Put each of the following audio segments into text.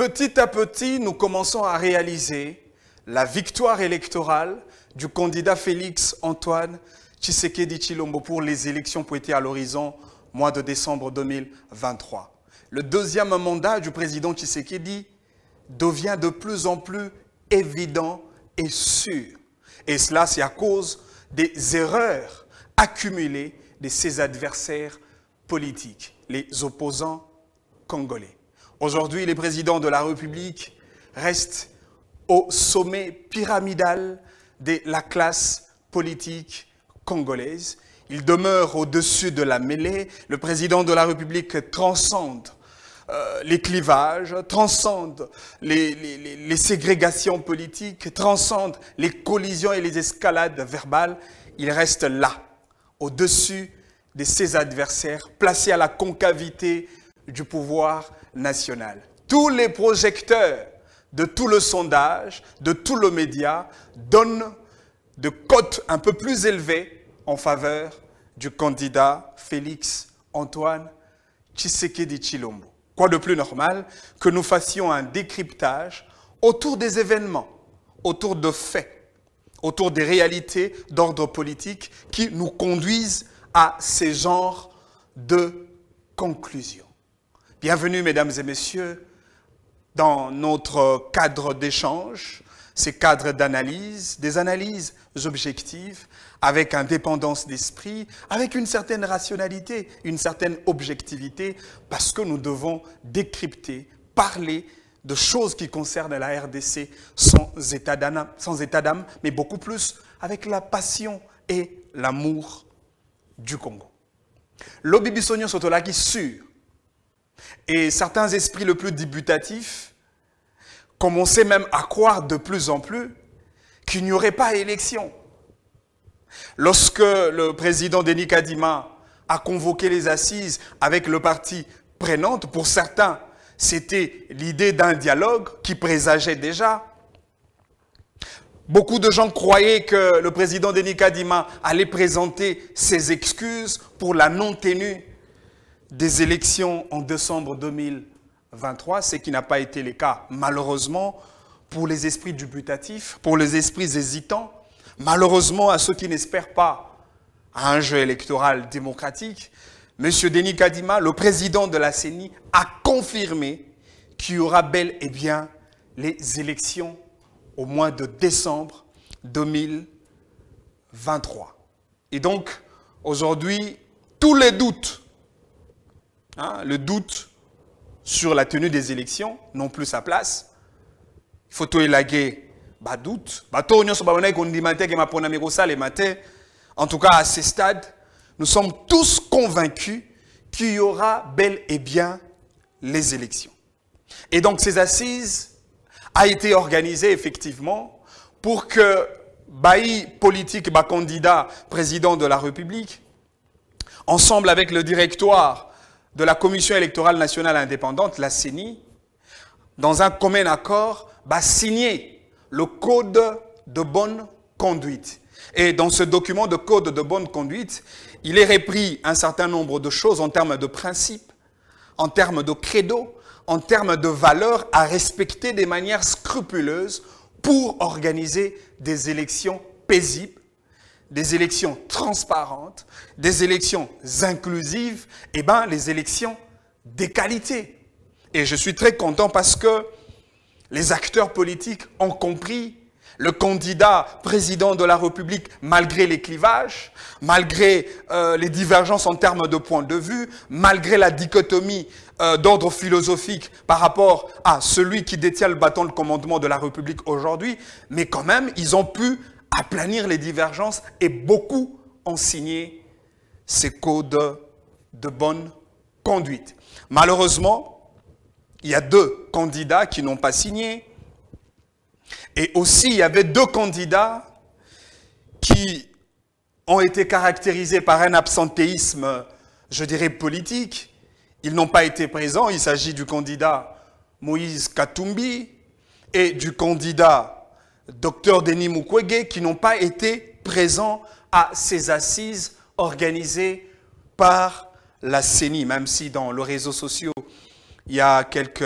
Petit à petit, nous commençons à réaliser la victoire électorale du candidat Félix Antoine Tshisekedi Chilombo pour les élections poétées à l'horizon mois de décembre 2023. Le deuxième mandat du président Tshisekedi devient de plus en plus évident et sûr. Et cela, c'est à cause des erreurs accumulées de ses adversaires politiques, les opposants congolais. Aujourd'hui, les présidents de la République restent au sommet pyramidal de la classe politique congolaise. Ils demeurent au-dessus de la mêlée. Le président de la République transcende euh, les clivages, transcende les, les ségrégations politiques, transcende les collisions et les escalades verbales. Il reste là, au-dessus de ses adversaires, placé à la concavité du pouvoir nationale. Tous les projecteurs de tout le sondage, de tout le média, donnent de cotes un peu plus élevées en faveur du candidat Félix Antoine Tshisekedi Chilombo. Quoi de plus normal que nous fassions un décryptage autour des événements, autour de faits, autour des réalités d'ordre politique qui nous conduisent à ces genres de conclusions. Bienvenue, mesdames et messieurs, dans notre cadre d'échange, ces cadres d'analyse, des analyses objectives, avec indépendance d'esprit, avec une certaine rationalité, une certaine objectivité, parce que nous devons décrypter, parler de choses qui concernent la RDC sans état d'âme, mais beaucoup plus avec la passion et l'amour du Congo. Lobby Sotolaki sur et certains esprits le plus débutatifs commençaient même à croire de plus en plus qu'il n'y aurait pas élection. Lorsque le président Denis Kadima a convoqué les assises avec le parti prenante, pour certains, c'était l'idée d'un dialogue qui présageait déjà. Beaucoup de gens croyaient que le président Denis Kadima allait présenter ses excuses pour la non-tenue des élections en décembre 2023, ce qui n'a pas été le cas, malheureusement, pour les esprits dubitatifs, pour les esprits hésitants, malheureusement à ceux qui n'espèrent pas à un jeu électoral démocratique, M. Denis Kadima, le président de la CENI, a confirmé qu'il y aura bel et bien les élections au mois de décembre 2023. Et donc, aujourd'hui, tous les doutes Hein, le doute sur la tenue des élections n'ont plus sa place. Il faut tout élaguer. Bah doute. Bah, en tout cas, à ce stade, nous sommes tous convaincus qu'il y aura bel et bien les élections. Et donc, ces assises a été organisées effectivement pour que baï politique, bah candidat président de la République, ensemble avec le directoire de la Commission électorale nationale indépendante, la CENI, dans un commun accord, va bah, signer le code de bonne conduite. Et dans ce document de code de bonne conduite, il est repris un certain nombre de choses en termes de principes, en termes de credo, en termes de valeurs à respecter de manière scrupuleuse pour organiser des élections paisibles des élections transparentes, des élections inclusives, et eh bien les élections des qualités. Et je suis très content parce que les acteurs politiques ont compris le candidat président de la République, malgré les clivages, malgré euh, les divergences en termes de points de vue, malgré la dichotomie euh, d'ordre philosophique par rapport à celui qui détient le bâton de commandement de la République aujourd'hui, mais quand même, ils ont pu planir les divergences et beaucoup ont signé ces codes de bonne conduite. Malheureusement, il y a deux candidats qui n'ont pas signé. Et aussi, il y avait deux candidats qui ont été caractérisés par un absentéisme, je dirais, politique. Ils n'ont pas été présents. Il s'agit du candidat Moïse Katumbi et du candidat docteur Denis Mukwege qui n'ont pas été présents à ces assises organisées par la CENI, même si dans les réseaux sociaux, il y a quelques,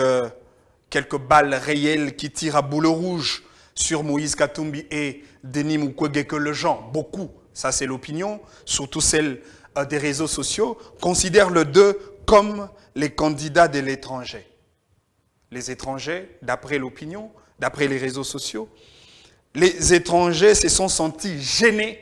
balles réelles qui tirent à boule rouge sur Moïse Katumbi et Denis Mukwege que le gens, beaucoup, ça c'est l'opinion, surtout celle euh, des réseaux sociaux, considèrent le deux comme les candidats de l'étranger. Les étrangers, d'après l'opinion, d'après les réseaux sociaux, les étrangers se sont sentis gênés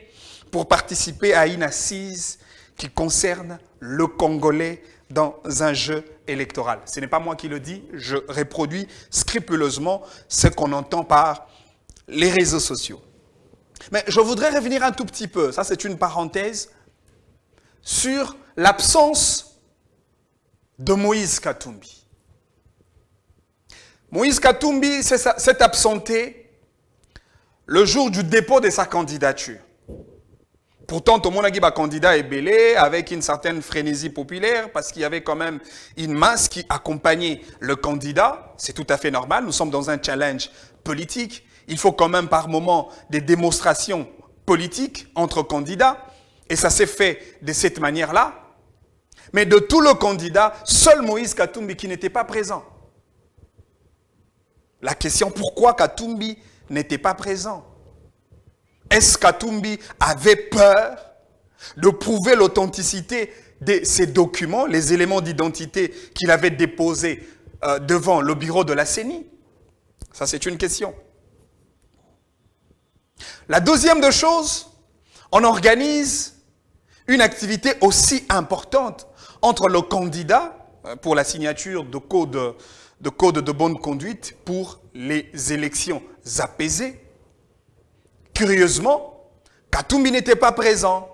pour participer à une assise qui concerne le Congolais dans un jeu électoral. Ce n'est pas moi qui le dis, je reproduis scrupuleusement ce qu'on entend par les réseaux sociaux. Mais je voudrais revenir un tout petit peu, ça c'est une parenthèse, sur l'absence de Moïse Katumbi. Moïse Katumbi s'est absenté le jour du dépôt de sa candidature. Pourtant, tout le candidat est belé avec une certaine frénésie populaire parce qu'il y avait quand même une masse qui accompagnait le candidat. C'est tout à fait normal. Nous sommes dans un challenge politique. Il faut quand même par moment des démonstrations politiques entre candidats. Et ça s'est fait de cette manière-là. Mais de tout le candidat, seul Moïse Katumbi qui n'était pas présent. La question pourquoi Katumbi n'était pas présent. Est-ce qu'Atumbi avait peur de prouver l'authenticité de ces documents, les éléments d'identité qu'il avait déposés euh, devant le bureau de la CENI Ça, c'est une question. La deuxième de choses, on organise une activité aussi importante entre le candidat euh, pour la signature de code de code de bonne conduite pour les élections apaisées. Curieusement, Katoumi n'était pas présent.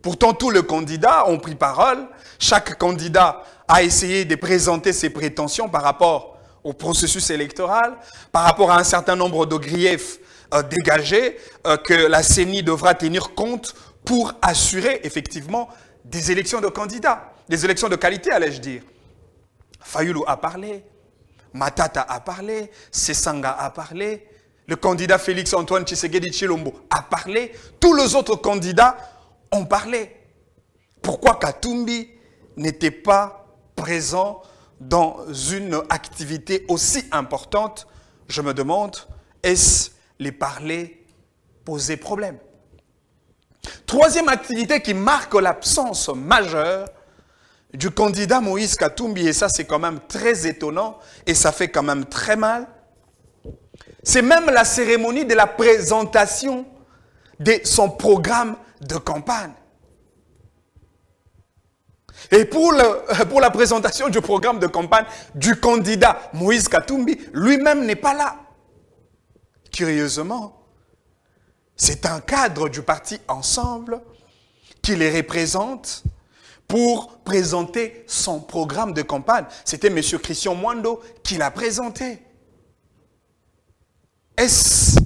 Pourtant, tous les candidats ont pris parole. Chaque candidat a essayé de présenter ses prétentions par rapport au processus électoral, par rapport à un certain nombre de griefs euh, dégagés euh, que la CENI devra tenir compte pour assurer effectivement des élections de candidats, des élections de qualité, allais-je dire. Fayoulou a parlé, Matata a parlé, Sessanga a parlé, le candidat Félix Antoine Tshisekedi Chilombo a parlé, tous les autres candidats ont parlé. Pourquoi Katumbi n'était pas présent dans une activité aussi importante Je me demande, est-ce les parler poser problème Troisième activité qui marque l'absence majeure du candidat Moïse Katumbi, et ça c'est quand même très étonnant, et ça fait quand même très mal, c'est même la cérémonie de la présentation de son programme de campagne. Et pour, la présentation du programme de campagne du candidat Moïse Katumbi, lui-même n'est pas là. Curieusement, c'est un cadre du parti Ensemble qui les représente pour présenter son programme de campagne. C'était M. Christian Mwando qui l'a présenté. Est-ce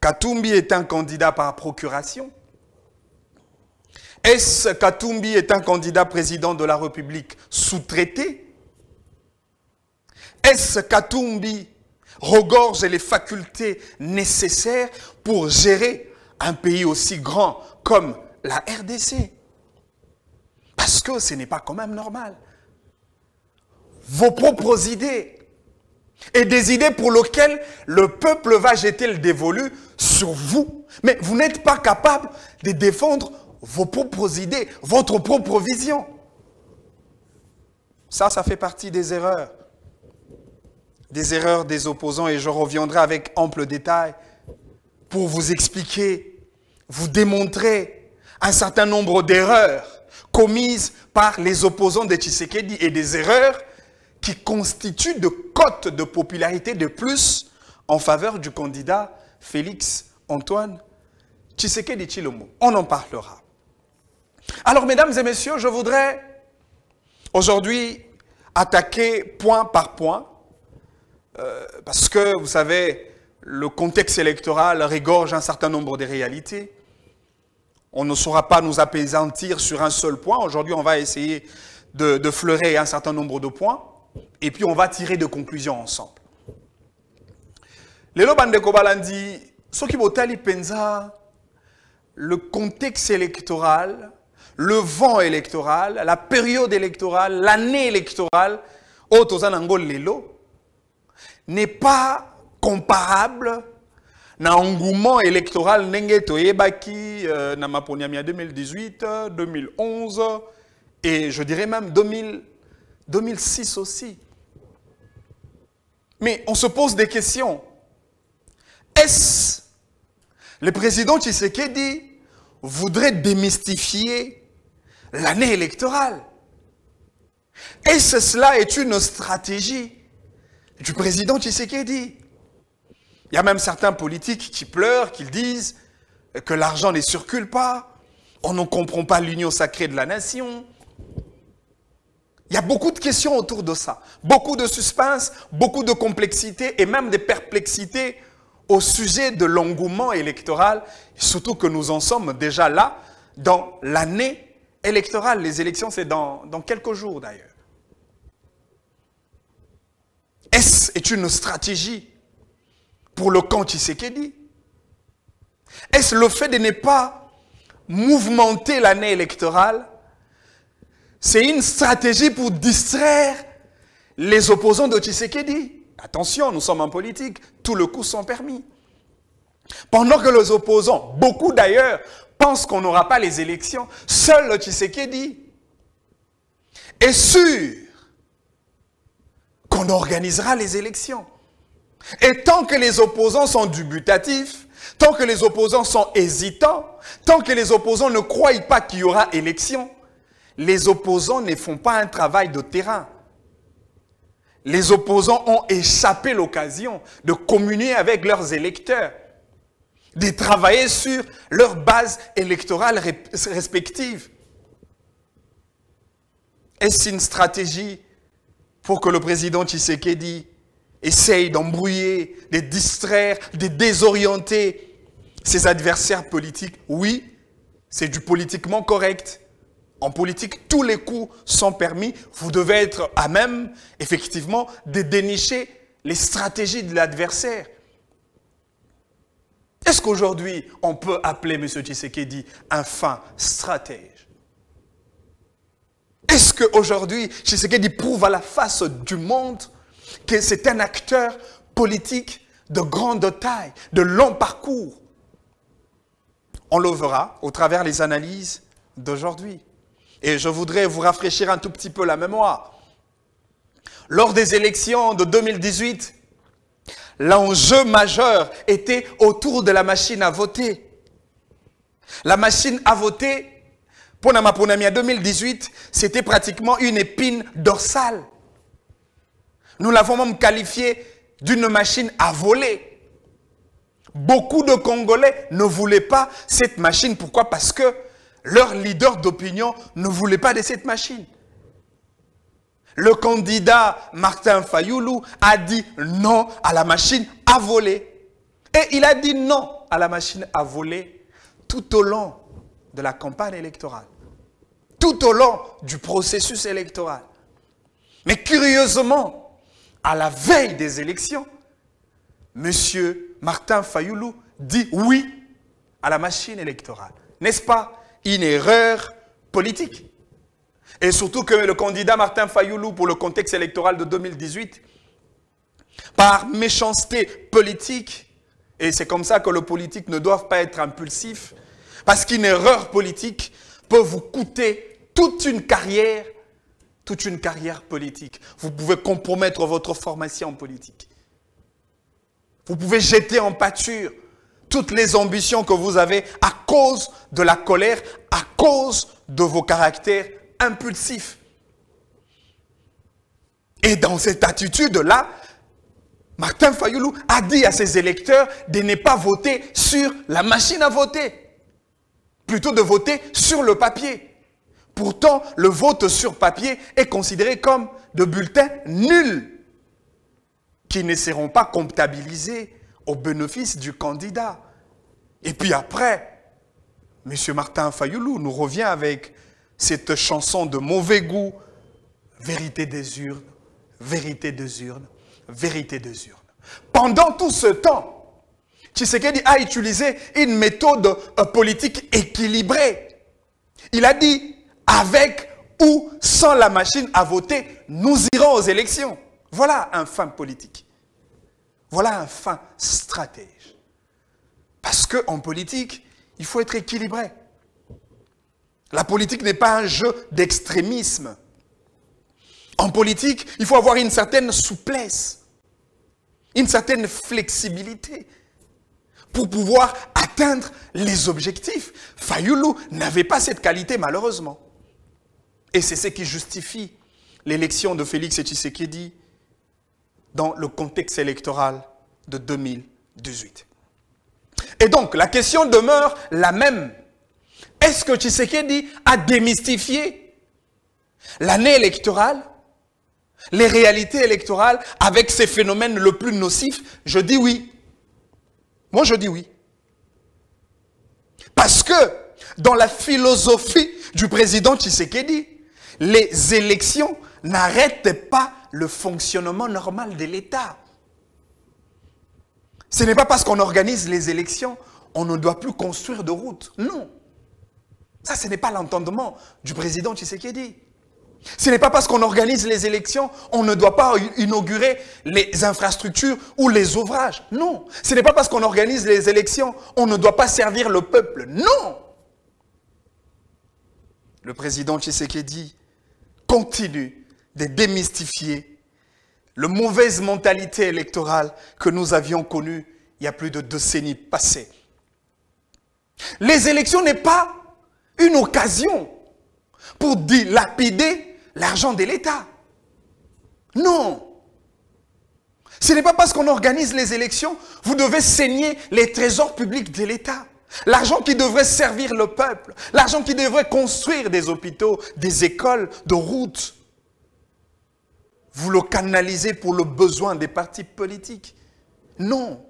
Katumbi est un candidat par procuration Est-ce Katumbi est un candidat président de la République sous-traité Est-ce Katumbi regorge les facultés nécessaires pour gérer un pays aussi grand comme la RDC parce que ce n'est pas quand même normal. Vos propres idées et des idées pour lesquelles le peuple va jeter le dévolu sur vous. Mais vous n'êtes pas capable de défendre vos propres idées, votre propre vision. Ça, ça fait partie des erreurs. Des erreurs des opposants, et je reviendrai avec ample détail pour vous expliquer, vous démontrer un certain nombre d'erreurs commises par les opposants de Tshisekedi et des erreurs qui constituent de cotes de popularité de plus en faveur du candidat Félix Antoine Tshisekedi Chilomo. On en parlera. Alors, mesdames et messieurs, je voudrais aujourd'hui attaquer point par point, euh, parce que, vous savez, le contexte électoral régorge un certain nombre de réalités. On ne saura pas nous apaisantir sur un seul point. Aujourd'hui, on va essayer de, fleurer un certain nombre de points. Et puis, on va tirer des conclusions ensemble. lelo kobalandi soki botali penza, le contexte électoral le vent électoral la période électorale l'année électorale oh, au lelo n'est pas comparable na engouement électoral qui toyebaki été euh, na maponiami 2018 2011 et je dirais même 2000, 2006 aussi mais on se pose des questions est-ce le président Tshisekedi voudrait démystifier l'année électorale est-ce cela est une stratégie du président Tshisekedi il y a même certains politiques qui pleurent, qui disent que l'argent ne circule pas. On ne comprend pas l'union sacrée de la nation. Il y a beaucoup de questions autour de ça, beaucoup de suspense, beaucoup de complexité et même des perplexités au sujet de l'engouement électoral, surtout que nous en sommes déjà là dans l'année électorale. Les élections, c'est dans, quelques jours d'ailleurs. Est-ce est une stratégie pour le camp Tshisekedi Est-ce le fait de ne pas mouvementer l'année électorale C'est une stratégie pour distraire les opposants de Tshisekedi. Attention, nous sommes en politique, tout le coup sont permis. Pendant que les opposants, beaucoup d'ailleurs, pensent qu'on n'aura pas les élections, seul Tshisekedi est sûr qu'on organisera les élections. Et tant que les opposants sont dubitatifs, tant que les opposants sont hésitants, tant que les opposants ne croient pas qu'il y aura élection, les opposants ne font pas un travail de terrain. Les opposants ont échappé l'occasion de communier avec leurs électeurs, de travailler sur leur base électorale respective. Est-ce une stratégie pour que le président dit? essaye d'embrouiller, de distraire, de désorienter ses adversaires politiques. Oui, c'est du politiquement correct. En politique, tous les coups sont permis. Vous devez être à même, effectivement, de dénicher les stratégies de l'adversaire. Est-ce qu'aujourd'hui, on peut appeler M. Tshisekedi un fin stratège Est-ce qu'aujourd'hui, Tshisekedi prouve à la face du monde que c'est un acteur politique de grande taille, de long parcours. On le verra au travers des analyses d'aujourd'hui. Et je voudrais vous rafraîchir un tout petit peu la mémoire. Lors des élections de 2018, l'enjeu majeur était autour de la machine à voter. La machine à voter, pour en 2018, c'était pratiquement une épine dorsale nous l'avons même qualifié d'une machine à voler. Beaucoup de Congolais ne voulaient pas cette machine. Pourquoi Parce que leur leader d'opinion ne voulait pas de cette machine. Le candidat Martin Fayoulou a dit non à la machine à voler. Et il a dit non à la machine à voler tout au long de la campagne électorale, tout au long du processus électoral. Mais curieusement, à la veille des élections, M. Martin Fayoulou dit oui à la machine électorale. N'est-ce pas une erreur politique Et surtout que le candidat Martin Fayoulou, pour le contexte électoral de 2018, par méchanceté politique, et c'est comme ça que le politique ne doivent pas être impulsif, parce qu'une erreur politique peut vous coûter toute une carrière toute une carrière politique. Vous pouvez compromettre votre formation politique. Vous pouvez jeter en pâture toutes les ambitions que vous avez à cause de la colère, à cause de vos caractères impulsifs. Et dans cette attitude-là, Martin Fayoulou a dit à ses électeurs de ne pas voter sur la machine à voter, plutôt de voter sur le papier. Pourtant, le vote sur papier est considéré comme de bulletins nuls qui ne seront pas comptabilisés au bénéfice du candidat. Et puis après, M. Martin Fayoulou nous revient avec cette chanson de mauvais goût, vérité des urnes, vérité des urnes, vérité des urnes. Pendant tout ce temps, Tshisekedi a utilisé une méthode euh, politique équilibrée. Il a dit, avec ou sans la machine à voter, nous irons aux élections. Voilà un fin politique. Voilà un fin stratège. Parce qu'en politique, il faut être équilibré. La politique n'est pas un jeu d'extrémisme. En politique, il faut avoir une certaine souplesse, une certaine flexibilité pour pouvoir atteindre les objectifs. Fayoulou n'avait pas cette qualité malheureusement. Et c'est ce qui justifie l'élection de Félix Tshisekedi dans le contexte électoral de 2018. Et donc, la question demeure la même. Est-ce que Tshisekedi a démystifié l'année électorale, les réalités électorales, avec ces phénomènes le plus nocifs Je dis oui. Moi, je dis oui. Parce que dans la philosophie du président Tshisekedi, les élections n'arrêtent pas le fonctionnement normal de l'État. Ce n'est pas parce qu'on organise les élections, on ne doit plus construire de routes. Non. Ça, ce n'est pas l'entendement du président Tshisekedi. Ce n'est pas parce qu'on organise les élections, on ne doit pas inaugurer les infrastructures ou les ouvrages. Non. Ce n'est pas parce qu'on organise les élections, on ne doit pas servir le peuple. Non. Le président Tshisekedi continue de démystifier la mauvaise mentalité électorale que nous avions connue il y a plus de décennies passées. Les élections n'est pas une occasion pour dilapider l'argent de l'État. Non. Ce n'est pas parce qu'on organise les élections, vous devez saigner les trésors publics de l'État. L'argent qui devrait servir le peuple, l'argent qui devrait construire des hôpitaux, des écoles, de routes, vous le canalisez pour le besoin des partis politiques. Non.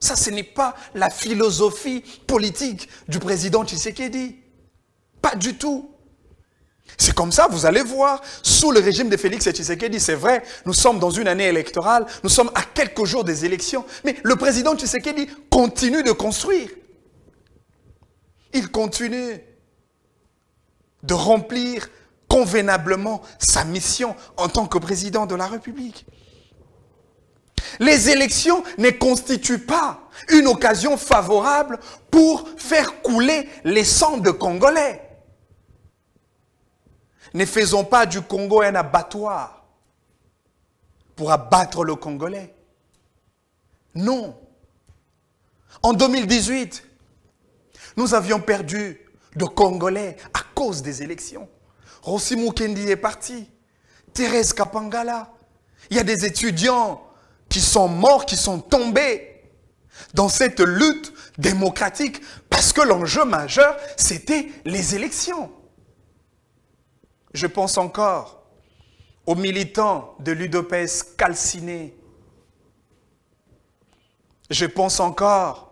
Ça, ce n'est pas la philosophie politique du président Tshisekedi. Pas du tout. C'est comme ça, vous allez voir, sous le régime de Félix et Tshisekedi, c'est vrai, nous sommes dans une année électorale, nous sommes à quelques jours des élections, mais le président Tshisekedi continue de construire il continue de remplir convenablement sa mission en tant que président de la République. Les élections ne constituent pas une occasion favorable pour faire couler les sangs de Congolais. Ne faisons pas du Congo un abattoir pour abattre le Congolais. Non. En 2018, nous avions perdu de Congolais à cause des élections. Rossi Mukendi est parti. Thérèse Kapangala. Il y a des étudiants qui sont morts, qui sont tombés dans cette lutte démocratique parce que l'enjeu majeur, c'était les élections. Je pense encore aux militants de l'Udopès calcinés. Je pense encore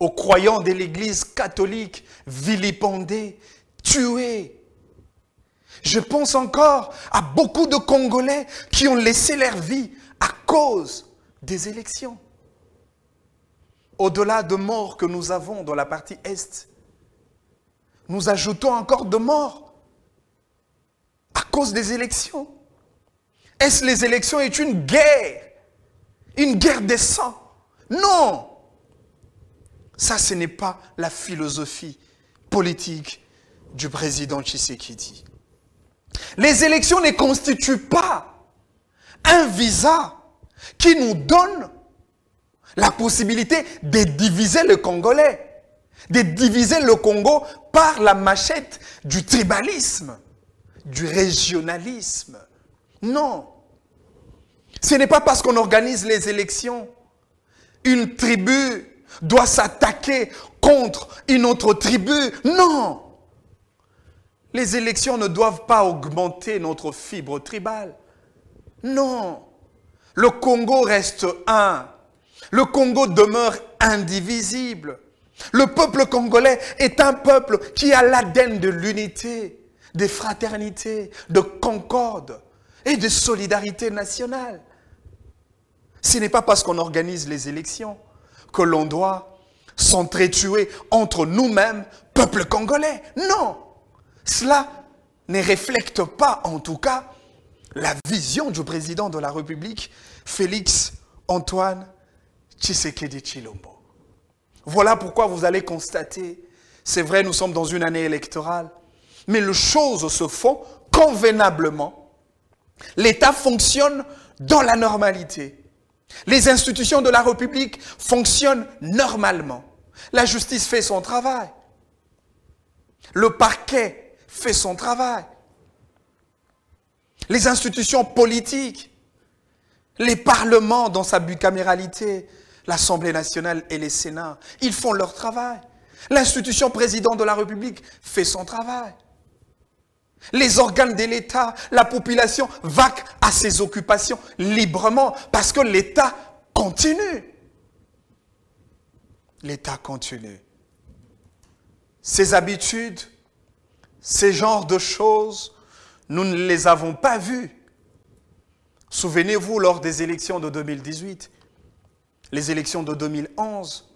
aux croyants de l'Église catholique vilipendés, tués. Je pense encore à beaucoup de Congolais qui ont laissé leur vie à cause des élections. Au-delà de morts que nous avons dans la partie Est, nous ajoutons encore de morts à cause des élections. Est-ce les élections est une guerre Une guerre des sangs Non ça, ce n'est pas la philosophie politique du président Tshisekedi. Les élections ne constituent pas un visa qui nous donne la possibilité de diviser le Congolais, de diviser le Congo par la machette du tribalisme, du régionalisme. Non. Ce n'est pas parce qu'on organise les élections, une tribu doit s'attaquer contre une autre tribu. Non Les élections ne doivent pas augmenter notre fibre tribale. Non Le Congo reste un. Le Congo demeure indivisible. Le peuple congolais est un peuple qui a l'ADN de l'unité, de fraternité, de concorde et de solidarité nationale. Ce n'est pas parce qu'on organise les élections que l'on doit s'entretuer entre nous-mêmes, peuple congolais. Non, cela ne reflète pas en tout cas la vision du président de la République, Félix Antoine Tshisekedi Chilombo. Voilà pourquoi vous allez constater, c'est vrai, nous sommes dans une année électorale, mais les choses se font convenablement. L'État fonctionne dans la normalité. Les institutions de la République fonctionnent normalement. La justice fait son travail. Le parquet fait son travail. Les institutions politiques, les parlements dans sa bicaméralité, l'Assemblée nationale et les Sénats, ils font leur travail. L'institution présidente de la République fait son travail. Les organes de l'État, la population vaquent à ses occupations librement parce que l'État continue. L'État continue. Ces habitudes, ces genres de choses, nous ne les avons pas vues. Souvenez-vous, lors des élections de 2018, les élections de 2011,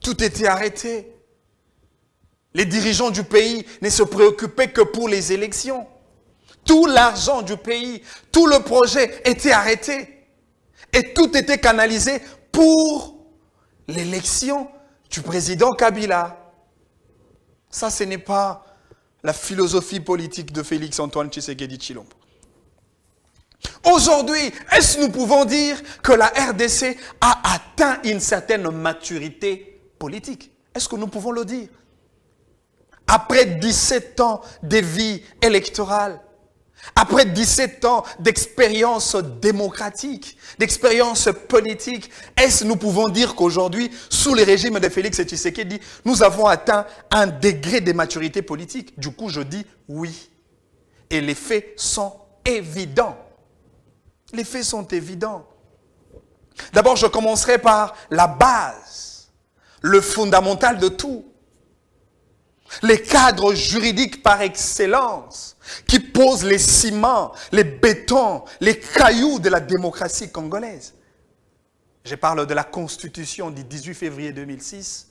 tout était arrêté. Les dirigeants du pays ne se préoccupaient que pour les élections. Tout l'argent du pays, tout le projet était arrêté. Et tout était canalisé pour l'élection du président Kabila. Ça, ce n'est pas la philosophie politique de Félix-Antoine Tshisekedi Chilombo. Aujourd'hui, est-ce que nous pouvons dire que la RDC a atteint une certaine maturité politique Est-ce que nous pouvons le dire après 17 ans de vie électorale, après 17 ans d'expérience démocratique, d'expérience politique, est-ce nous pouvons dire qu'aujourd'hui, sous le régime de Félix et Tshisekedi, nous avons atteint un degré de maturité politique Du coup, je dis oui. Et les faits sont évidents. Les faits sont évidents. D'abord, je commencerai par la base, le fondamental de tout les cadres juridiques par excellence qui posent les ciments, les bétons, les cailloux de la démocratie congolaise. Je parle de la Constitution du 18 février 2006,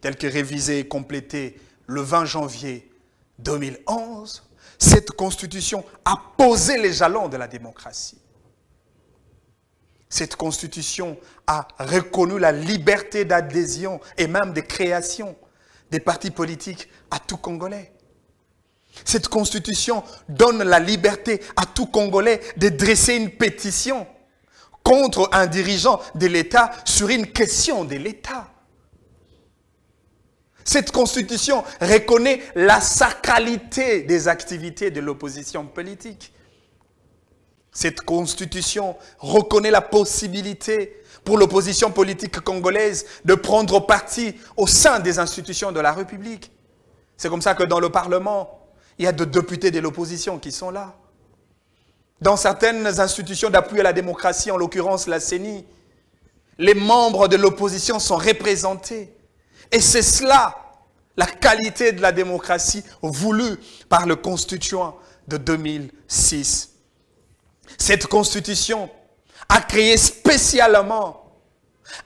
telle que révisée et complétée le 20 janvier 2011. Cette Constitution a posé les jalons de la démocratie. Cette Constitution a reconnu la liberté d'adhésion et même de création des partis politiques à tout Congolais. Cette constitution donne la liberté à tout Congolais de dresser une pétition contre un dirigeant de l'État sur une question de l'État. Cette constitution reconnaît la sacralité des activités de l'opposition politique. Cette constitution reconnaît la possibilité pour l'opposition politique congolaise de prendre parti au sein des institutions de la République. C'est comme ça que dans le Parlement, il y a des députés de l'opposition qui sont là. Dans certaines institutions d'appui à la démocratie, en l'occurrence la CENI, les membres de l'opposition sont représentés. Et c'est cela, la qualité de la démocratie voulue par le constituant de 2006. Cette constitution a créé spécialement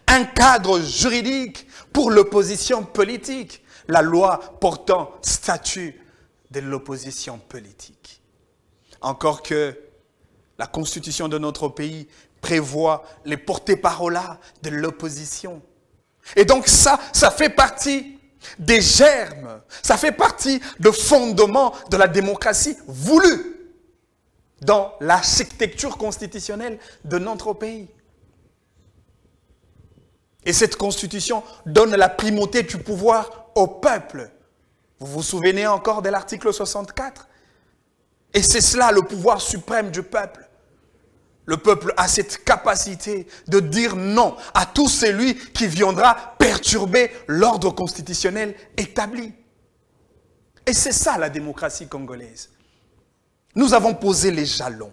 un cadre juridique pour l'opposition politique, la loi portant statut de l'opposition politique. Encore que la constitution de notre pays prévoit les porte-paroles de l'opposition. Et donc ça, ça fait partie des germes, ça fait partie de fondement de la démocratie voulue dans l'architecture constitutionnelle de notre pays. Et cette constitution donne la primauté du pouvoir au peuple. Vous vous souvenez encore de l'article 64 Et c'est cela le pouvoir suprême du peuple. Le peuple a cette capacité de dire non à tout celui qui viendra perturber l'ordre constitutionnel établi. Et c'est ça la démocratie congolaise. Nous avons posé les jalons.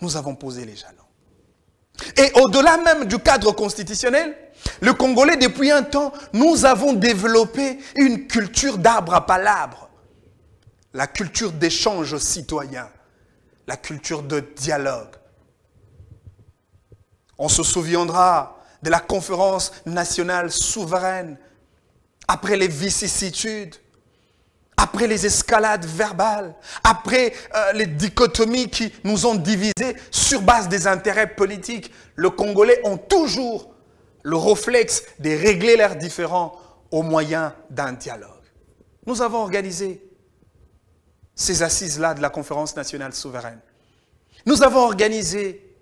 Nous avons posé les jalons. Et au-delà même du cadre constitutionnel, le Congolais, depuis un temps, nous avons développé une culture d'arbre à palabre. La culture d'échange citoyen. La culture de dialogue. On se souviendra de la conférence nationale souveraine après les vicissitudes après les escalades verbales, après euh, les dichotomies qui nous ont divisés sur base des intérêts politiques, le Congolais ont toujours le réflexe de régler leurs différends au moyen d'un dialogue. Nous avons organisé ces assises-là de la Conférence nationale souveraine. Nous avons organisé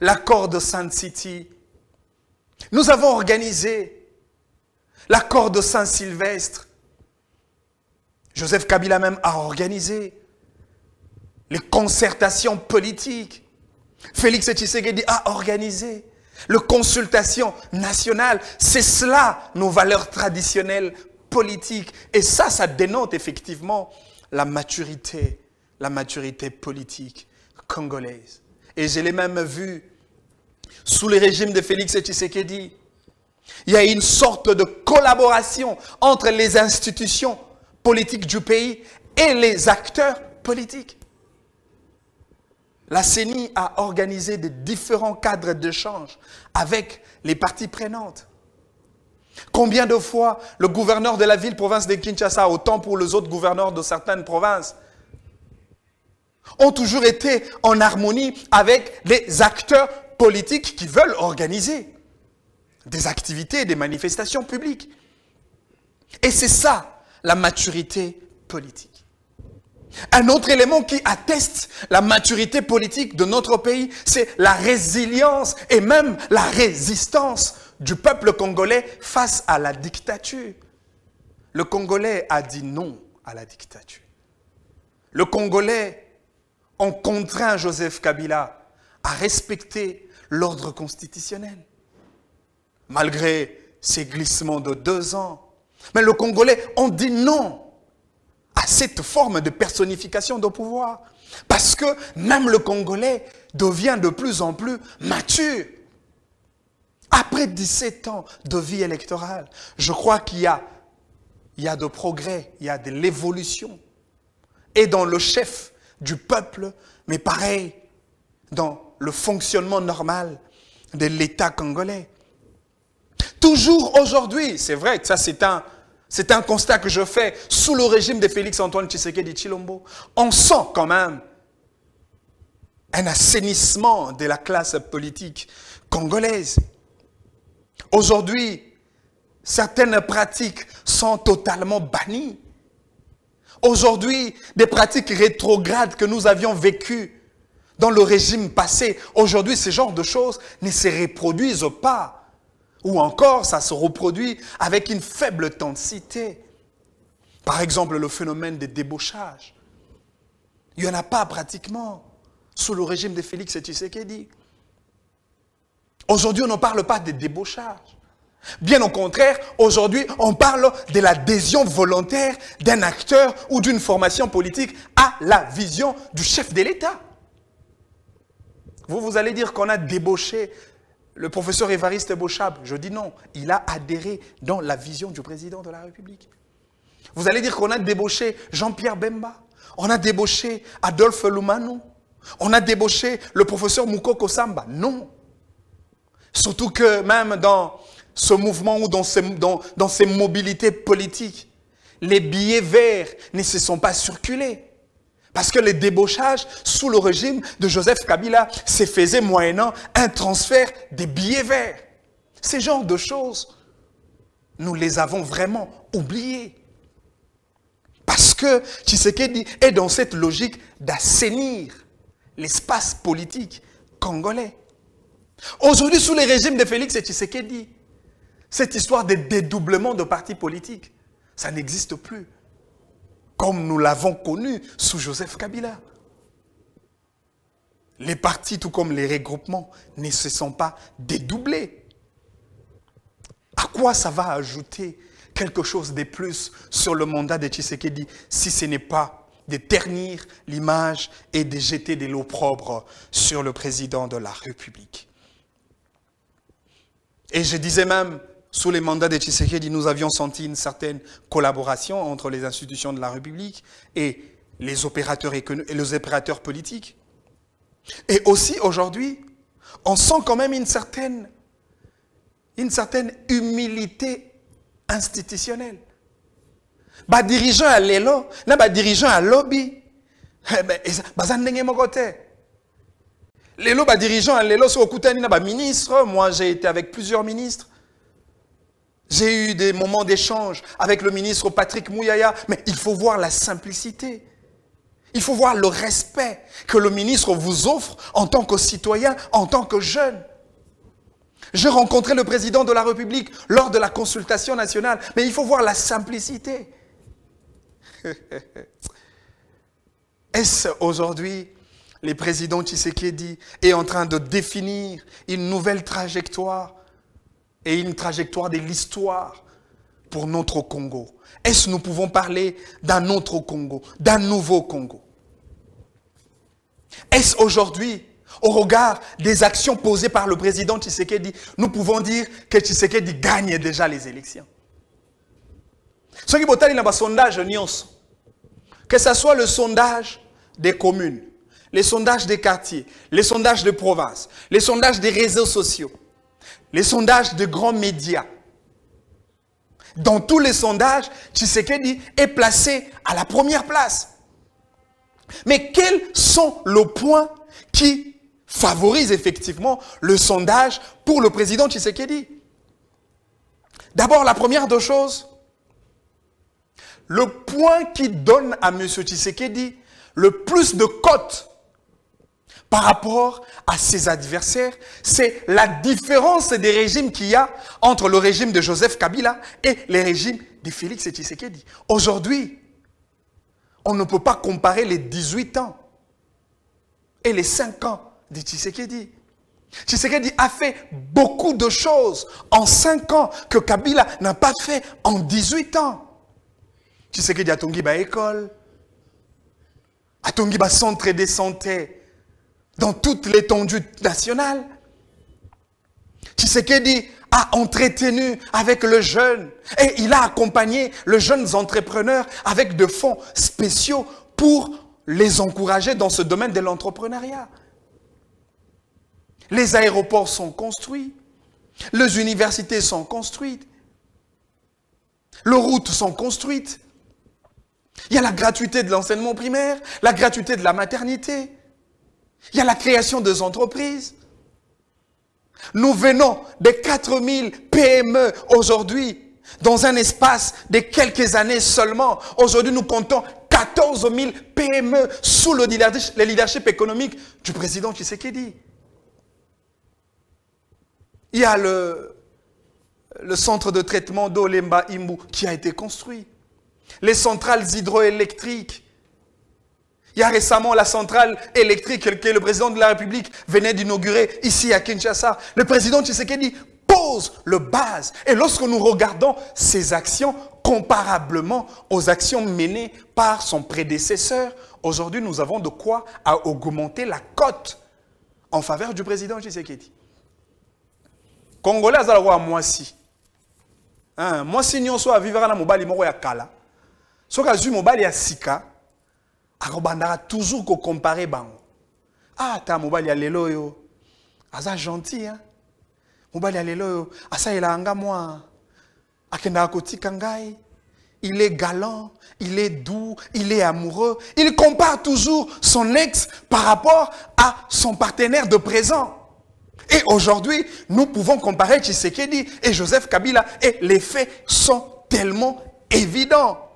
l'accord de saint City. Nous avons organisé l'accord de Saint-Sylvestre. Joseph Kabila même a organisé les concertations politiques. Félix Tshisekedi a organisé les consultations nationales. C'est cela nos valeurs traditionnelles politiques. Et ça, ça dénote effectivement la maturité, la maturité politique congolaise. Et je l'ai même vu sous le régime de Félix Tshisekedi. Il y a une sorte de collaboration entre les institutions politique du pays et les acteurs politiques. La CENI a organisé des différents cadres d'échange avec les parties prenantes. Combien de fois le gouverneur de la ville-province de Kinshasa, autant pour les autres gouverneurs de certaines provinces, ont toujours été en harmonie avec les acteurs politiques qui veulent organiser des activités, des manifestations publiques. Et c'est ça la maturité politique. Un autre élément qui atteste la maturité politique de notre pays, c'est la résilience et même la résistance du peuple congolais face à la dictature. Le Congolais a dit non à la dictature. Le Congolais a contraint Joseph Kabila à respecter l'ordre constitutionnel. Malgré ces glissements de deux ans, mais le Congolais, on dit non à cette forme de personnification de pouvoir. Parce que même le Congolais devient de plus en plus mature. Après 17 ans de vie électorale, je crois qu'il y a, y a de progrès, il y a de l'évolution. Et dans le chef du peuple, mais pareil, dans le fonctionnement normal de l'État congolais. Toujours aujourd'hui, c'est vrai que ça c'est un, constat que je fais sous le régime de Félix-Antoine Tshisekedi Chilombo. On sent quand même un assainissement de la classe politique congolaise. Aujourd'hui, certaines pratiques sont totalement bannies. Aujourd'hui, des pratiques rétrogrades que nous avions vécues dans le régime passé, aujourd'hui, ce genre de choses ne se reproduisent pas ou encore, ça se reproduit avec une faible intensité. Par exemple, le phénomène des débauchages. Il n'y en a pas pratiquement sous le régime de Félix et Tshisekedi. Aujourd'hui, on ne parle pas des débauchages. Bien au contraire, aujourd'hui, on parle de l'adhésion volontaire d'un acteur ou d'une formation politique à la vision du chef de l'État. Vous, vous allez dire qu'on a débauché le professeur Évariste Bochab, je dis non, il a adhéré dans la vision du président de la République. Vous allez dire qu'on a débauché Jean-Pierre Bemba, on a débauché Adolphe Lumanu on a débauché le professeur Mukoko Samba. Non. Surtout que même dans ce mouvement ou dans dans ces mobilités politiques, les billets verts ne se sont pas circulés. Parce que les débauchages sous le régime de Joseph Kabila se faisaient moyennant un transfert des billets verts. Ces genres de choses, nous les avons vraiment oubliées. Parce que Tshisekedi est dans cette logique d'assainir l'espace politique congolais. Aujourd'hui, sous le régime de Félix et Tshisekedi, cette histoire de dédoublement de partis politiques, ça n'existe plus comme nous l'avons connu sous Joseph Kabila. Les partis, tout comme les regroupements, ne se sont pas dédoublés. À quoi ça va ajouter quelque chose de plus sur le mandat de Tshisekedi si ce n'est pas de ternir l'image et de jeter de l'opprobre sur le président de la République Et je disais même, sous les mandats de Tshisekedi, nous avions senti une certaine collaboration entre les institutions de la République et les opérateurs, et les opérateurs politiques. Et aussi aujourd'hui, on sent quand même une certaine, une certaine humilité institutionnelle. Bah dirigeant à l'élo, là bah dirigeant à lobby, eh ben, bah ça n'est mon côté. L'élo bah, dirigeant à l'élo, c'est au bah, ministre. Moi j'ai été avec plusieurs ministres. J'ai eu des moments d'échange avec le ministre Patrick Mouyaya, mais il faut voir la simplicité. Il faut voir le respect que le ministre vous offre en tant que citoyen, en tant que jeune. J'ai rencontré le président de la République lors de la consultation nationale, mais il faut voir la simplicité. Est-ce aujourd'hui les présidents Tshisekedi est en train de définir une nouvelle trajectoire et une trajectoire de l'histoire pour notre Congo. Est-ce que nous pouvons parler d'un autre Congo, d'un nouveau Congo Est-ce aujourd'hui, au regard des actions posées par le président Tshisekedi, nous pouvons dire que Tshisekedi gagne déjà les élections Ce qui est sondage, que ce soit le sondage des communes, les sondages des quartiers, les sondages des provinces, les sondages des réseaux sociaux, les sondages de grands médias. Dans tous les sondages, Tshisekedi est placé à la première place. Mais quels sont les points qui favorisent effectivement le sondage pour le président Tshisekedi D'abord, la première chose, choses, le point qui donne à M. Tshisekedi le plus de cotes par rapport à ses adversaires. C'est la différence des régimes qu'il y a entre le régime de Joseph Kabila et les régimes de Félix et Tshisekedi. Aujourd'hui, on ne peut pas comparer les 18 ans et les 5 ans de Tshisekedi. Tshisekedi a fait beaucoup de choses en 5 ans que Kabila n'a pas fait en 18 ans. Tshisekedi a Tongiba école, a Tongiba centre de santé, dans toute l'étendue nationale. C'est dit a entretenu avec le jeune et il a accompagné les jeunes entrepreneurs avec des fonds spéciaux pour les encourager dans ce domaine de l'entrepreneuriat. Les aéroports sont construits, les universités sont construites, les routes sont construites. Il y a la gratuité de l'enseignement primaire, la gratuité de la maternité, il y a la création des entreprises. Nous venons de 4000 PME aujourd'hui, dans un espace de quelques années seulement. Aujourd'hui, nous comptons 14 000 PME sous le leadership économique du président Tshisekedi. Il y a le, le centre de traitement dolemba Imbu qui a été construit. Les centrales hydroélectriques il y a récemment la centrale électrique que le président de la République venait d'inaugurer ici à Kinshasa. Le président Tshisekedi pose le base. Et lorsque nous regardons ses actions comparablement aux actions menées par son prédécesseur, aujourd'hui nous avons de quoi augmenter la cote en faveur du président Tshisekedi. Congolais mois mwasi. Hein, si à vivra na mobali à kala. mobali sika, toujours compare bango ah ta, gentil hein? il est galant, il est doux, il est amoureux. Il compare toujours son ex par rapport à son partenaire de présent. Et aujourd'hui, nous pouvons comparer Tshisekedi et Joseph Kabila et les faits sont tellement évidents.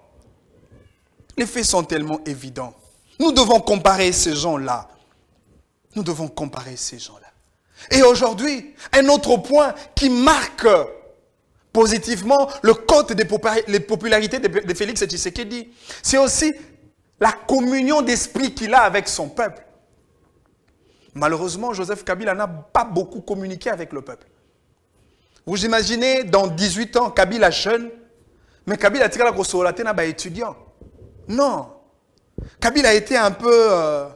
Les faits sont tellement évidents. Nous devons comparer ces gens-là. Nous devons comparer ces gens-là. Et aujourd'hui, un autre point qui marque positivement le compte des popularités de Félix Tshisekedi, c'est aussi la communion d'esprit qu'il a avec son peuple. Malheureusement, Joseph Kabila n'a pas beaucoup communiqué avec le peuple. Vous imaginez, dans 18 ans, Kabila jeune, mais Kabila a tiré la grosse étudiant. Non. Kabila était un peu, euh,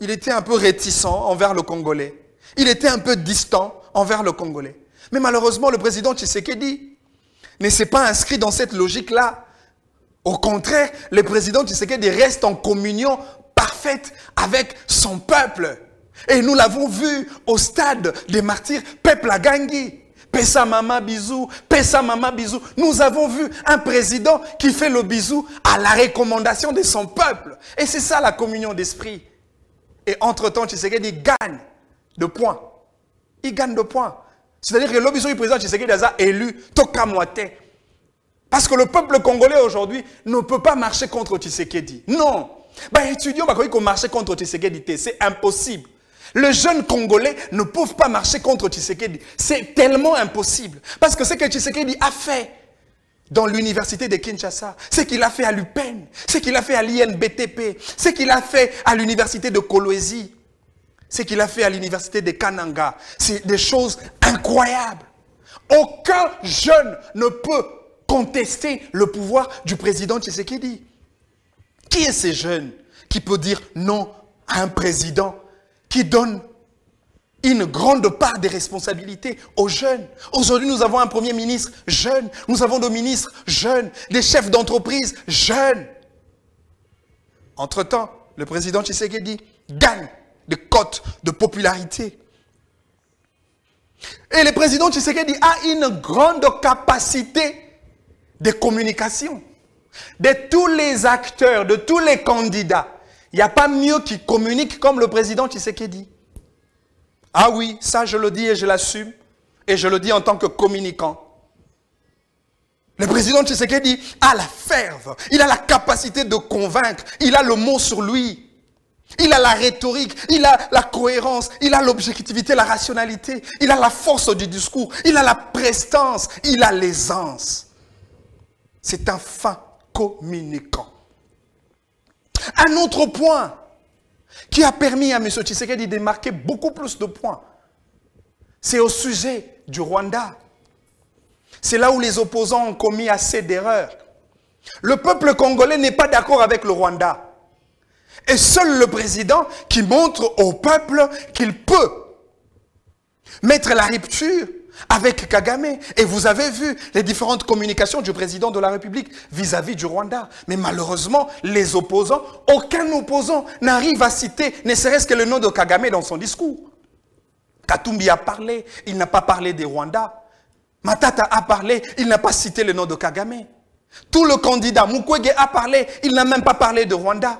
il était un peu réticent envers le Congolais. Il était un peu distant envers le Congolais. Mais malheureusement, le président Tshisekedi ne s'est pas inscrit dans cette logique-là. Au contraire, le président Tshisekedi reste en communion parfaite avec son peuple. Et nous l'avons vu au stade des martyrs, peuple à Pessa maman bisou, Pessa maman bisou. Nous avons vu un président qui fait le bisou à la recommandation de son peuple. Et c'est ça la communion d'esprit. Et entre-temps, Tshisekedi gagne de points. Il gagne de points. C'est-à-dire que le bisou du président Tshisekedi a élu Tokamwate. Parce que le peuple congolais aujourd'hui ne peut pas marcher contre Tshisekedi. Non. Ben, étudiant, va marcher contre Tshisekedi, c'est impossible. Les jeunes Congolais ne peuvent pas marcher contre Tshisekedi. C'est tellement impossible. Parce que ce que Tshisekedi a fait dans l'université de Kinshasa, ce qu'il a fait à l'UPEN, ce qu'il a fait à l'INBTP, ce qu'il a fait à l'université de Kolwezi, ce qu'il a fait à l'université de Kananga, c'est des choses incroyables. Aucun jeune ne peut contester le pouvoir du président Tshisekedi. Qui est ce jeune qui peut dire non à un président qui donne une grande part des responsabilités aux jeunes. Aujourd'hui, nous avons un Premier ministre jeune, nous avons des ministres jeunes, des chefs d'entreprise jeunes. Entre-temps, le président Tshisekedi gagne des cotes de popularité. Et le président Tshisekedi a une grande capacité de communication de tous les acteurs, de tous les candidats il n'y a pas mieux qui communique comme le président Tshisekedi. Ah oui, ça je le dis et je l'assume. Et je le dis en tant que communicant. Le président Tshisekedi a la ferve. Il a la capacité de convaincre. Il a le mot sur lui. Il a la rhétorique, il a la cohérence, il a l'objectivité, la rationalité, il a la force du discours, il a la prestance, il a l'aisance. C'est un fin communicant. Un autre point qui a permis à M. Tshisekedi de démarquer beaucoup plus de points, c'est au sujet du Rwanda. C'est là où les opposants ont commis assez d'erreurs. Le peuple congolais n'est pas d'accord avec le Rwanda. Et seul le président qui montre au peuple qu'il peut mettre la rupture avec Kagame. Et vous avez vu les différentes communications du président de la République vis-à-vis du Rwanda. Mais malheureusement, les opposants, aucun opposant n'arrive à citer ne serait-ce que le nom de Kagame dans son discours. Katumbi a parlé, il n'a pas parlé des Rwanda. Matata a parlé, il n'a pas cité le nom de Kagame. Tout le candidat, Mukwege a parlé, il n'a même pas parlé de Rwanda.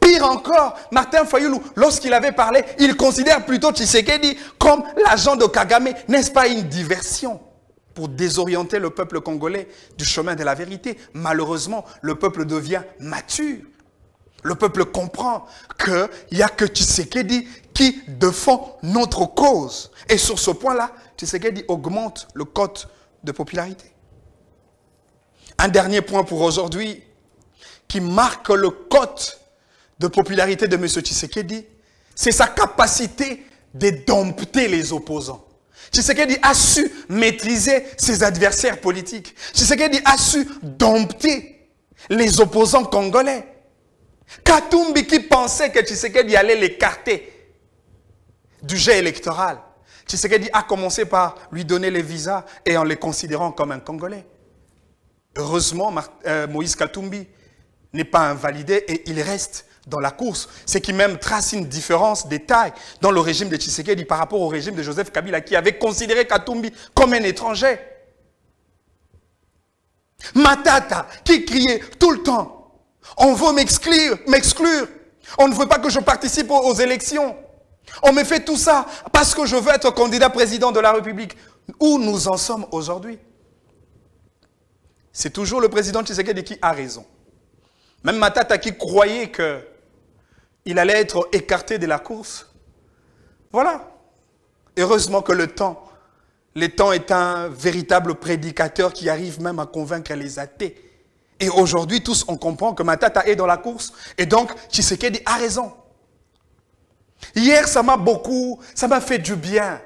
Pire encore, Martin Fayoulou, lorsqu'il avait parlé, il considère plutôt Tshisekedi comme l'agent de Kagame. N'est-ce pas une diversion pour désorienter le peuple congolais du chemin de la vérité Malheureusement, le peuple devient mature. Le peuple comprend qu'il n'y a que Tshisekedi qui défend notre cause. Et sur ce point-là, Tshisekedi augmente le cote de popularité. Un dernier point pour aujourd'hui qui marque le cote de popularité de M. Tshisekedi, c'est sa capacité de dompter les opposants. Tshisekedi a su maîtriser ses adversaires politiques. Tshisekedi a su dompter les opposants congolais. Katumbi qui pensait que Tshisekedi allait l'écarter du jet électoral. Tshisekedi a commencé par lui donner les visas et en les considérant comme un Congolais. Heureusement, euh, Moïse Katumbi n'est pas invalidé et il reste dans la course, c'est qui même trace une différence des tailles dans le régime de Tshisekedi par rapport au régime de Joseph Kabila qui avait considéré Katumbi comme un étranger. Matata qui criait tout le temps, on veut m'exclure, m'exclure, on ne veut pas que je participe aux élections, on me fait tout ça parce que je veux être candidat président de la République. Où nous en sommes aujourd'hui C'est toujours le président Tshisekedi qui a raison. Même Matata qui croyait que il allait être écarté de la course. Voilà. Heureusement que le temps, le temps est un véritable prédicateur qui arrive même à convaincre les athées. Et aujourd'hui, tous, on comprend que ma tata est dans la course. Et donc, Tshisekedi a raison. Hier, ça m'a beaucoup, ça m'a fait du bien.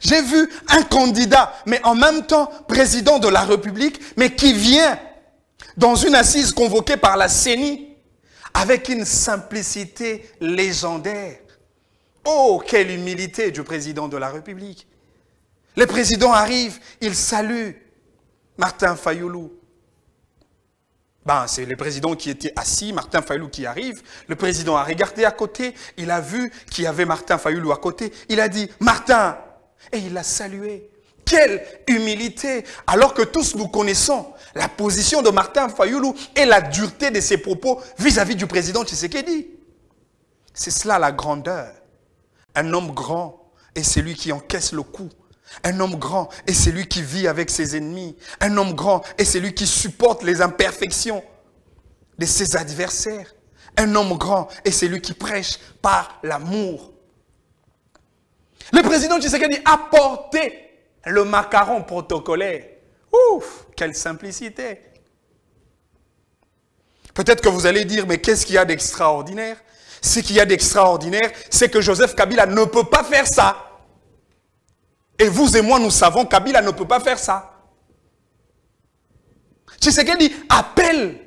J'ai vu un candidat, mais en même temps président de la République, mais qui vient dans une assise convoquée par la CENI avec une simplicité légendaire. Oh, quelle humilité du président de la République. Le président arrive, il salue Martin Fayoulou. Ben, c'est le président qui était assis, Martin Fayoulou qui arrive. Le président a regardé à côté, il a vu qu'il y avait Martin Fayoulou à côté. Il a dit « Martin !» et il l'a salué. Quelle humilité Alors que tous nous connaissons la position de Martin Fayoulou et la dureté de ses propos vis-à-vis -vis du président Tshisekedi. C'est cela la grandeur. Un homme grand est celui qui encaisse le coup. Un homme grand est celui qui vit avec ses ennemis. Un homme grand est celui qui supporte les imperfections de ses adversaires. Un homme grand est celui qui prêche par l'amour. Le président Tshisekedi a porté le macaron protocolaire. Ouf, quelle simplicité. Peut-être que vous allez dire, mais qu'est-ce qu'il y a d'extraordinaire Ce qu'il y a d'extraordinaire, c'est que Joseph Kabila ne peut pas faire ça. Et vous et moi, nous savons, Kabila ne peut pas faire ça. qu'elle dit, appelle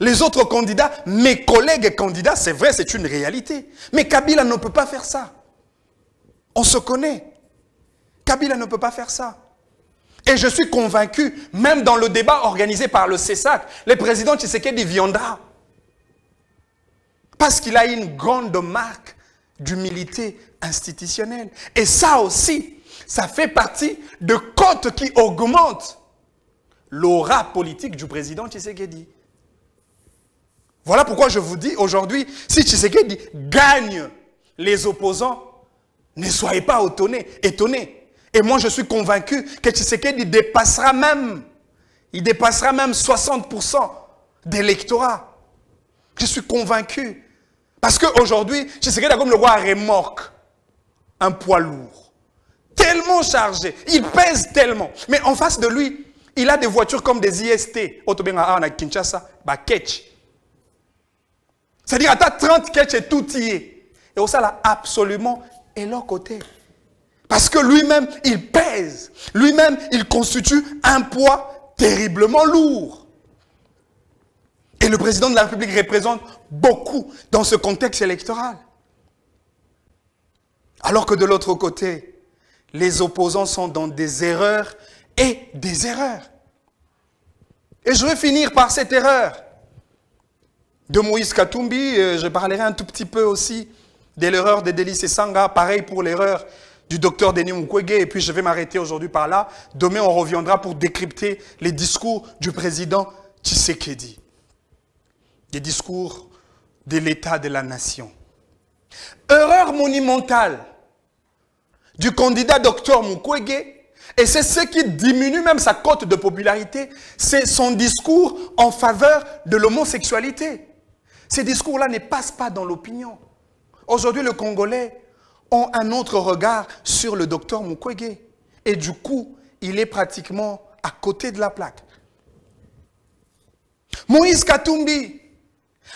les autres candidats, mes collègues candidats, c'est vrai, c'est une réalité. Mais Kabila ne peut pas faire ça. On se connaît. Kabila ne peut pas faire ça. Et je suis convaincu, même dans le débat organisé par le CESAC, le président Tshisekedi viendra. Parce qu'il a une grande marque d'humilité institutionnelle. Et ça aussi, ça fait partie de cotes qui augmentent l'aura politique du président Tshisekedi. Voilà pourquoi je vous dis aujourd'hui, si Tshisekedi gagne les opposants, ne soyez pas étonnés. Et moi, je suis convaincu que Tshisekedi dépassera même, il dépassera même 60% d'électorat. Je suis convaincu. Parce qu'aujourd'hui, Tshisekedi a comme le roi remorque un poids lourd. Tellement chargé. Il pèse tellement. Mais en face de lui, il a des voitures comme des IST. on à Kinshasa, bah C'est-à-dire, à 30 Ketch et tout y est. Et au ça, absolument, et côté. Parce que lui-même, il pèse. Lui-même, il constitue un poids terriblement lourd. Et le président de la République représente beaucoup dans ce contexte électoral. Alors que de l'autre côté, les opposants sont dans des erreurs et des erreurs. Et je vais finir par cette erreur de Moïse Katumbi. Euh, je parlerai un tout petit peu aussi de l'erreur de Délice Sanga, pareil pour l'erreur du docteur Denis Mukwege, et puis je vais m'arrêter aujourd'hui par là. Demain, on reviendra pour décrypter les discours du président Tshisekedi. Des discours de l'état de la nation. Erreur monumentale du candidat docteur Mukwege, et c'est ce qui diminue même sa cote de popularité, c'est son discours en faveur de l'homosexualité. Ces discours-là ne passent pas dans l'opinion. Aujourd'hui, le Congolais un autre regard sur le docteur Mukwege. Et du coup, il est pratiquement à côté de la plaque. Moïse Katumbi,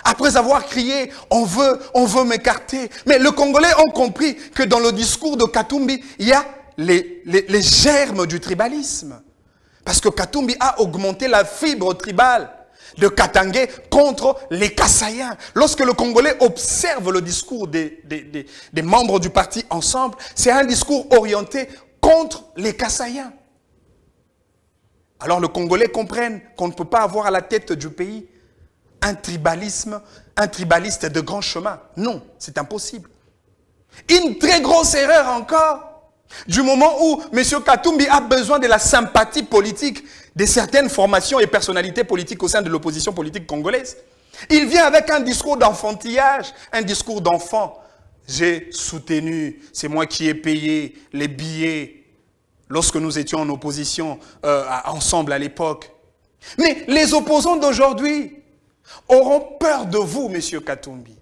après avoir crié, on veut, on veut m'écarter. Mais le Congolais ont compris que dans le discours de Katumbi, il y a les germes du tribalisme. Parce que Katumbi a augmenté la fibre tribale de Katangé contre les Kassaïens. Lorsque le Congolais observe le discours des, membres du parti ensemble, c'est un discours orienté contre les Kassaïens. Alors le Congolais comprenne qu'on ne peut pas avoir à la tête du pays un tribalisme, un tribaliste de grand chemin. Non, c'est impossible. Une très grosse erreur encore, du moment où M. Katumbi a besoin de la sympathie politique des certaines formations et personnalités politiques au sein de l'opposition politique congolaise. Il vient avec un discours d'enfantillage, un discours d'enfant. J'ai soutenu, c'est moi qui ai payé les billets lorsque nous étions en opposition euh, ensemble à l'époque. Mais les opposants d'aujourd'hui auront peur de vous, Monsieur Katumbi.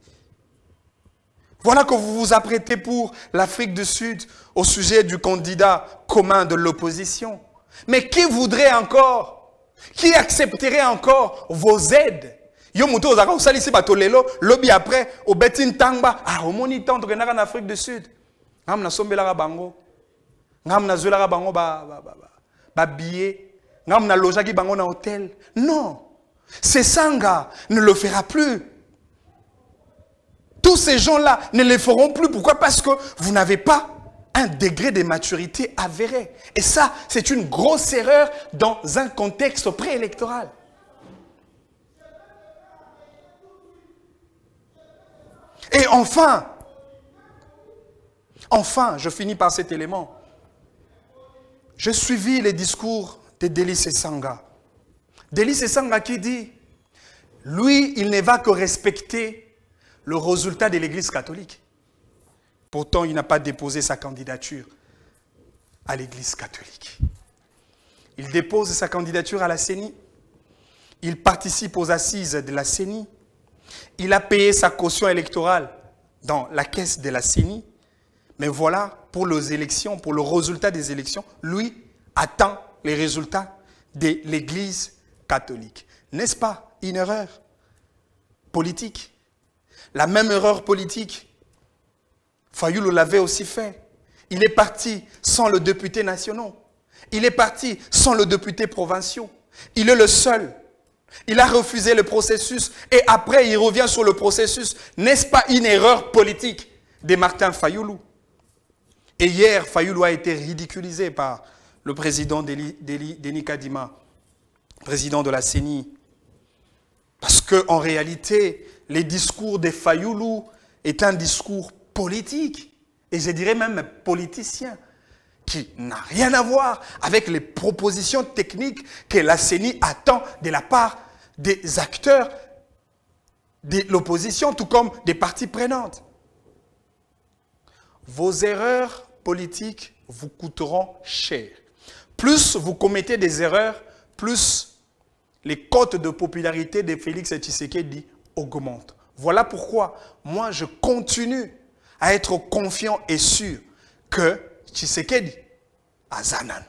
Voilà que vous vous apprêtez pour l'Afrique du Sud au sujet du candidat commun de l'opposition. Mais qui voudrait encore Qui accepterait encore vos aides yo muto ozaka kosalisi bato lelo lobi après obeti ntangba ah omoni ntan tokendaka en afrique du sud ngam ka bango ngam ka bango babillet ngam ki bango na hôtel non ces sanga ne le fera plus tous ces gens-là ne le feront plus. Pourquoi Parce que vous n'avez pas un degré de maturité avéré. Et ça, c'est une grosse erreur dans un contexte préélectoral. Et enfin, enfin, je finis par cet élément. J'ai suivi les discours de Délice Sanga. Délice Sanga qui dit, lui, il ne va que respecter le résultat de l'Église catholique. Pourtant, il n'a pas déposé sa candidature à l'Église catholique. Il dépose sa candidature à la CENI. Il participe aux assises de la CENI. Il a payé sa caution électorale dans la caisse de la CENI. Mais voilà, pour les élections, pour le résultat des élections, lui attend les résultats de l'Église catholique. N'est-ce pas une erreur politique La même erreur politique Fayoulou l'avait aussi fait. Il est parti sans le député national. Il est parti sans le député provincial. Il est le seul. Il a refusé le processus et après il revient sur le processus. N'est-ce pas une erreur politique de Martin Fayoulou Et hier, Fayoulou a été ridiculisé par le président Denis Kadima, président de la CENI. Parce qu'en réalité, les discours de Fayoulou est un discours politique et je dirais même politicien qui n'a rien à voir avec les propositions techniques que la CENI attend de la part des acteurs de l'opposition, tout comme des parties prenantes. Vos erreurs politiques vous coûteront cher. Plus vous commettez des erreurs, plus les cotes de popularité de Félix Tshisekedi augmentent. Voilà pourquoi moi je continue à être confiant et sûr que tu sais dit À Zanan.